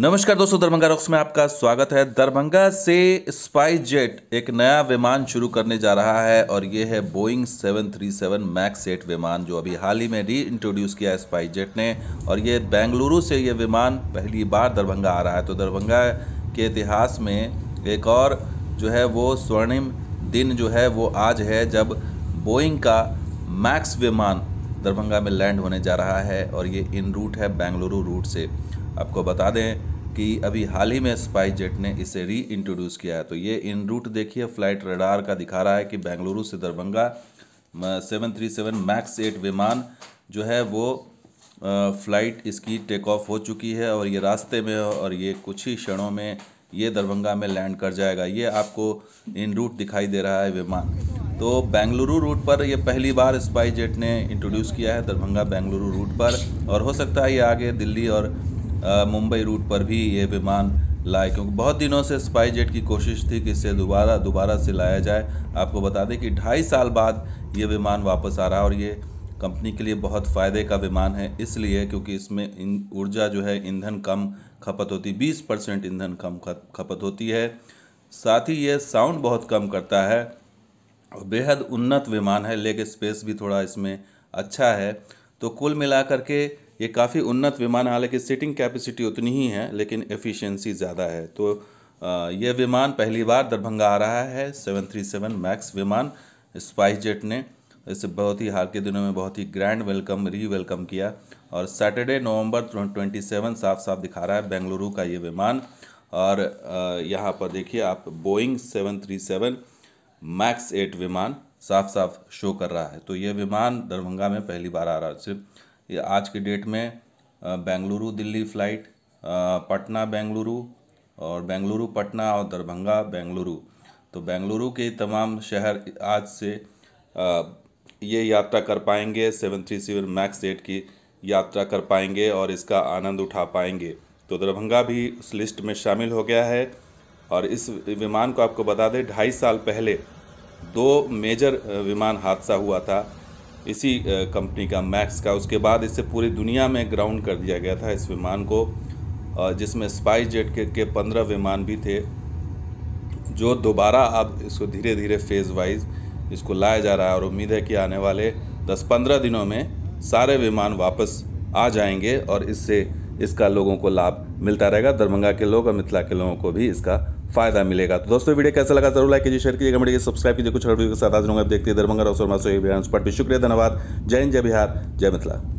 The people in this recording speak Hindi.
नमस्कार दोस्तों दरभंगा रॉक्स में आपका स्वागत है दरभंगा से स्पाइस जेट एक नया विमान शुरू करने जा रहा है और ये है बोइंग 737 मैक्स एट विमान जो अभी हाल ही में री इंट्रोड्यूस किया है स्पाइस जेट ने और ये बेंगलुरु से ये विमान पहली बार दरभंगा आ रहा है तो दरभंगा के इतिहास में एक और जो है वो स्वर्णिम दिन जो है वो आज है जब बोइंग का मैक्स विमान दरभंगा में लैंड होने जा रहा है और ये इन रूट है बेंगलुरु रूट से आपको बता दें कि अभी हाल ही में स्पाइस जेट ने इसे री इंट्रोड्यूस किया है तो ये इन रूट देखिए फ्लाइट रडार का दिखा रहा है कि बेंगलुरु से Darbhanga seven three seven max eight विमान जो है वो फ़्लाइट इसकी टेक ऑफ हो चुकी है और ये रास्ते में और ये कुछ ही क्षणों में ये दरभंगा में लैंड कर जाएगा ये आपको इन रूट दिखाई दे रहा है विमान तो बेंगलुरु रूट पर यह पहली बार स्पाइस जेट ने इंट्रोड्यूस किया है दरभंगा बेंगलुरु रूट पर और हो सकता है ये आगे दिल्ली और मुंबई रूट पर भी ये विमान लाए क्योंकि बहुत दिनों से स्पाई जेट की कोशिश थी कि इसे दोबारा दोबारा से लाया जाए आपको बता दें कि ढाई साल बाद ये विमान वापस आ रहा है और ये कंपनी के लिए बहुत फ़ायदे का विमान है इसलिए क्योंकि इसमें ऊर्जा जो है ईंधन कम खपत होती है बीस परसेंट ईंधन कम खपत होती है साथ ही ये साउंड बहुत कम करता है और बेहद उन्नत विमान है लेकिन स्पेस भी थोड़ा इसमें अच्छा है तो कुल मिला के ये काफ़ी उन्नत विमान है हालांकि सीटिंग कैपेसिटी उतनी ही है लेकिन एफिशिएंसी ज़्यादा है तो यह विमान पहली बार दरभंगा आ रहा है 737 मैक्स विमान स्पाइस जेट ने इसे बहुत ही हाल के दिनों में बहुत ही ग्रैंड वेलकम री वेलकम किया और सैटरडे नवंबर 27 साफ साफ दिखा रहा है बेंगलुरु का ये विमान और यहाँ पर देखिए आप बोइंग सेवन मैक्स एट विमान साफ साफ शो कर रहा है तो यह विमान दरभंगा में पहली बार आ रहा है सिर्फ ये आज के डेट में बेंगलुरु दिल्ली फ़्लाइट पटना बेंगलुरु और बेंगलुरु पटना और दरभंगा बेंगलुरु तो बेंगलुरु के तमाम शहर आज से ये यात्रा कर पाएंगे seven three seven max eight की यात्रा कर पाएंगे और इसका आनंद उठा पाएंगे तो दरभंगा भी उस लिस्ट में शामिल हो गया है और इस विमान को आपको बता दें ढाई साल पहले दो मेजर विमान हादसा हुआ था इसी कंपनी का मैक्स का उसके बाद इसे पूरी दुनिया में ग्राउंड कर दिया गया था इस विमान को जिसमें स्पाइस जेट के, के पंद्रह विमान भी थे जो दोबारा अब इसको धीरे धीरे फेज़ वाइज इसको लाया जा रहा है और उम्मीद है कि आने वाले 10-15 दिनों में सारे विमान वापस आ जाएंगे और इससे इसका लोगों को लाभ मिलता रहेगा दरभंगा के लोग और मिथिला के लोगों को भी इसका फायदा मिलेगा तो दोस्तों वीडियो कैसा लगा जरूर लाइक कीजिए शेयर कीजिए कमेंट कीजिए सब्सक्राइब कीजिए कुछ और वीडियो के साथ आज होंगे आप देखते हैं दरभंगा और सोमा सोई भी शुक्रिया धन्यवाद जय हिंद जय बिहार जय मिथिला